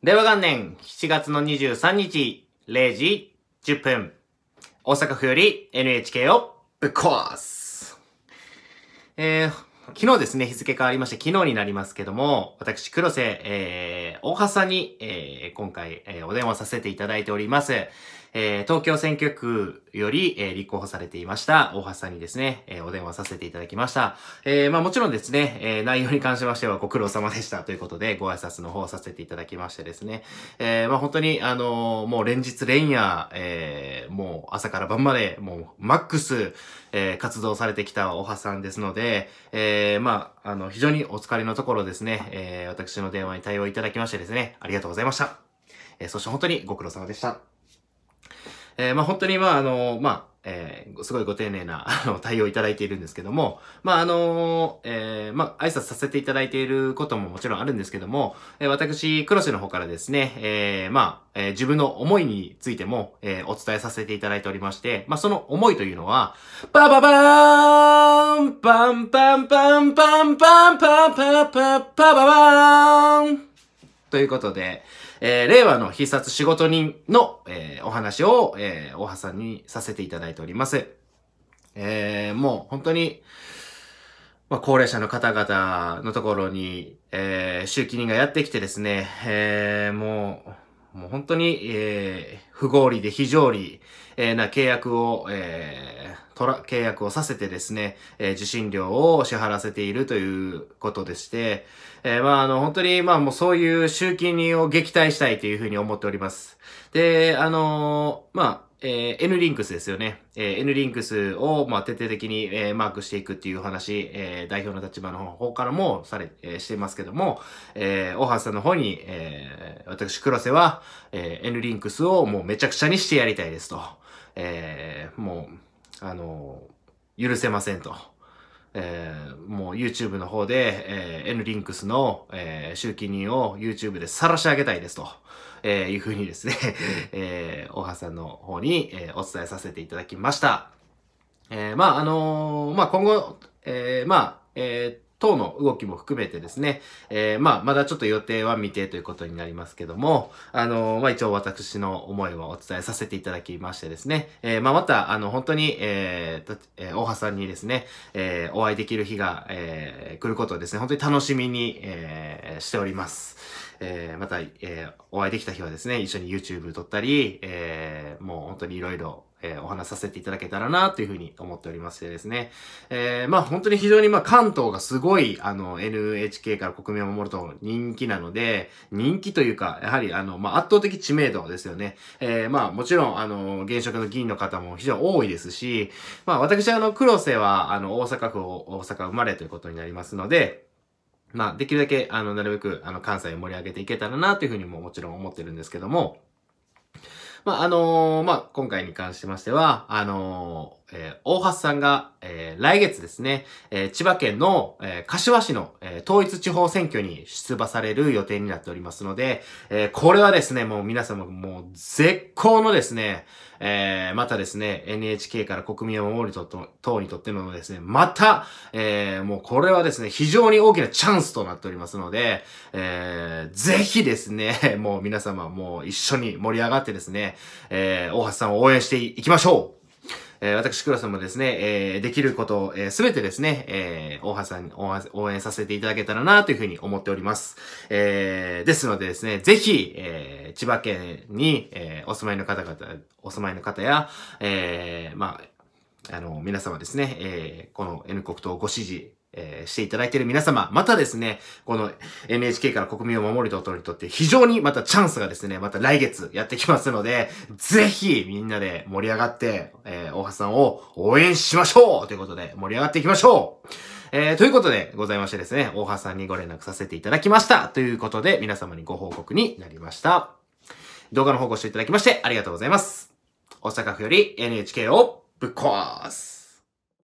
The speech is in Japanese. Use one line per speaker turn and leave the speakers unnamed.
令和元年7月の23日0時10分、大阪府より NHK をぶっ壊す。えー、昨日ですね、日付変わりまして、昨日になりますけども、私、黒瀬、えー、大橋さんに、えー、今回、えー、お電話させていただいております。えー、東京選挙区より、えー、立候補されていました、大橋さんにですね、えー、お電話させていただきました。えー、まあもちろんですね、えー、内容に関しましてはご苦労様でしたということで、ご挨拶の方させていただきましてですね、えー、まあ本当に、あのー、もう連日連夜、えー、もう朝から晩まで、もうマックス、えー、活動されてきた大橋さんですので、ええー、まあ、あの、非常にお疲れのところですね、えー、私の電話に対応いただきましてですね、ありがとうございました。えー、そして本当にご苦労様でした。えー、まあ、本当に、まあ、あの、まあ、えー、すごいご丁寧な、あの、対応いただいているんですけども、まあ、あのえー、まあ、挨拶させていただいていることももちろんあるんですけども、えー、私、ロスの方からですね、えー、まあ、えー、自分の思いについても、えー、お伝えさせていただいておりまして、まあ、その思いというのは、バババーンンパンパンパンパンパンパンパンパンパパパーンということで、えー、令和の必殺仕事人の、えー、お話を、えー、大橋さんにさせていただいております。えー、もう本当に、まあ、高齢者の方々のところに、えー、集金人がやってきてですね、えー、もう、もう本当に、えー、不合理で非常理、えー、な契約を、えー、とら、契約をさせてですね、えー、受信料を支払わせているということでして、えー、まあ、あの、本当に、まあ、もうそういう集金を撃退したいというふうに思っております。で、あのー、まあ、えー、N リンクスですよね。えー、N リンクスを、まあ、徹底的に、えー、マークしていくっていう話、えー、代表の立場の方からもされ、えー、していますけども、えー、大橋さんの方に、えー、私、黒瀬は、えー、N リンクスをもうめちゃくちゃにしてやりたいですと。えー、もう、あのー、許せませんと。えもう YouTube の方で、えー、N リンクスの、えー、集金人を YouTube で晒し上げたいですと、えー、いうふうにですね、えー、大橋さんの方に、えー、お伝えさせていただきました。えー、まあ、あのー、まあ、今後、えー、まあ、えー、等の動きも含めてですね、えー、まあ、まだちょっと予定は未定ということになりますけども、あのー、まあ、一応私の思いをお伝えさせていただきましてですね、えー、まあ、また、あの、本当に、えー、え大葉さんにですね、えお会いできる日が、え来ることをですね、本当に楽しみに、えしております。えまた、えお会いできた日はですね、一緒に YouTube 撮ったり、えもう本当にいろいろえー、お話させていただけたらな、というふうに思っておりましてですね。えー、まあ本当に非常にまあ関東がすごい、あの、NHK から国民を守ると人気なので、人気というか、やはりあの、まあ圧倒的知名度ですよね。えー、まあもちろん、あの、現職の議員の方も非常に多いですし、まあ私はあの、黒瀬は、あの、大阪府を、大阪生まれということになりますので、まあ、できるだけ、あの、なるべく、あの、関西を盛り上げていけたらな、というふうにももちろん思ってるんですけども、まあ、あのー、まあ、今回に関しましては、あのえー、大橋さんが、えー、来月ですね、えー、千葉県の、え柏市の、え統一地方選挙に出馬される予定になっておりますので、えこれはですね、もう皆様もう絶好のですね、えまたですね、NHK から国民を守るとと党にとってのですね、また、えもうこれはですね、非常に大きなチャンスとなっておりますので、えぜひですね、もう皆様もう一緒に盛り上がってですね、え大橋さんを応援していきましょうえー、私、黒さんもですね、えー、できることを、えー、すべてですね、えー、大橋さんに応援させていただけたらなというふうに思っております。えー、ですのでですね、ぜひ、えー、千葉県に、えー、お住まいの方々、お住まいの方や、えー、まあ、あの、皆様ですね、えー、この N 国党ご支持えー、していただいている皆様、またですね、この NHK から国民を守るといにとって非常にまたチャンスがですね、また来月やってきますので、ぜひみんなで盛り上がって、えー、大橋さんを応援しましょうということで盛り上がっていきましょうえー、ということでございましてですね、大橋さんにご連絡させていただきましたということで皆様にご報告になりました。動画の方ご視聴いただきましてありがとうございます。大阪府より NHK をぶっ壊す